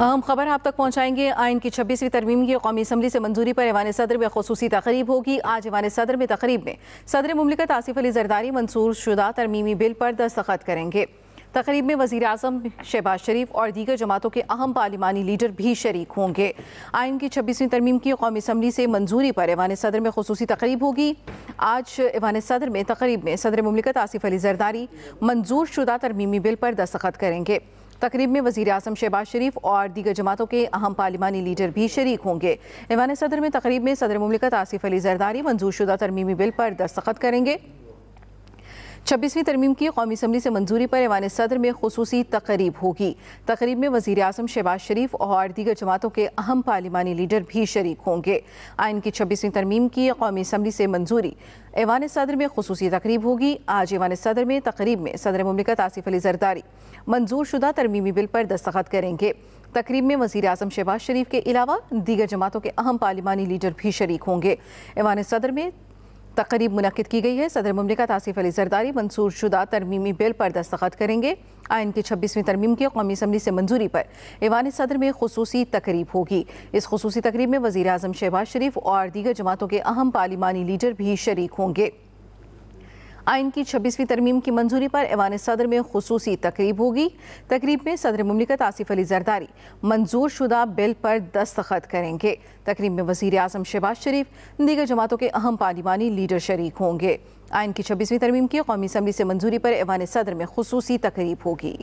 अहम खबर आप तक पहुंचाएंगे आइन की छब्बीसवीं तरमीम की कौमी असम्बली से मंजूरी पर ईवान सदर में खसूसी तकरीब होगी आज ईवान सदर में तकरीब में सदर ममलिकत आसिफ अली जरदारी मंसूर शुदा तरमीमी बिल पर दस्तखत करेंगे तकरीब में वजी अजम शहबाज शरीफ और दीगर जमातों के अहम पार्लिमानी लीडर भी शरीक होंगे आइन की छब्बीसवीं तरमीम की कौमी असम्बली से मंजूरी पर ईवान सदर में खसूसी तकरीब होगी आज ऐवान सदर में तकरीब में सदर ममलिकत आसिफ अली जरदारी मंजूर शुदा तरमीमी बिल पर दस्तखत करेंगे तकरीब में वजीर अजम शहबाज शरीफ और दीगर जमातों के अहम पार्लिमानी लीडर भी शरीक होंगे ईवान सदर में तकरीब में सदर ममलिकत आसिफ अली जरदारी मंजूर शुदा तरमीमी बिल पर दस्तखत करेंगे छब्बीसवीं तरमीम की कौमी असम्बली से मंजूरी पर ऐवान सदर में खसूसी तकरीब होगी तकरीब में वजी अजम शहबाज शरीफ और दीगर जमातों के अहम पार्लिमानी लीडर भी शरीक होंगे आयन की छब्बीसवीं तरमीम की कौमी असम्बली से मंजूरी ऐवान सदर में खसूसी तकरीब होगी आज ऐवान सदर में तकरीब में सदर ममलिकत आसिफ अली जरदारी मंजूर शुदा तरमीमी बिल पर दस्तखत करेंगे तकरीब में वजी अजम शहबाज शरीफ के अलावा दीगर जमातों के अहम पार्लिमानी लीडर भी शरीक होंगे ऐवान सदर में तकरीब मुनद की गई है सदर ममलिकत आसिफ अली जरदारी मंसूर शुदा तरमीमी बिल पर दस्तखत करेंगे आयन की छब्बीसवीं तरमीम की कौमी असम्बली से मंजूरी पर ईवान सदर में खसूसी तकरीब होगी इस खसूसी तकरीब में वजी अजम शहबाज शरीफ और दीगर जमातों के अहम पार्लिमानी लीडर भी शरीक होंगे आइन की छब्बीसवीं तरमीम की मंजूरी पर ऐवान सदर में खसूसी तकरीब होगी तकरीब में सदर ममलिकत आसिफ अली जरदारी मंजूर शुदा बिल पर दस्तखत करेंगे तकरीब में वजीर अजम शहबाज शरीफ दीगर जमातों के अहम पार्लिमानी लीडर शरीक होंगे आइन की छब्बीसवीं तरमीम की कौमी असम्बली से मंजूरी पर ऐवान सदर में खसूसी तकरीब होगी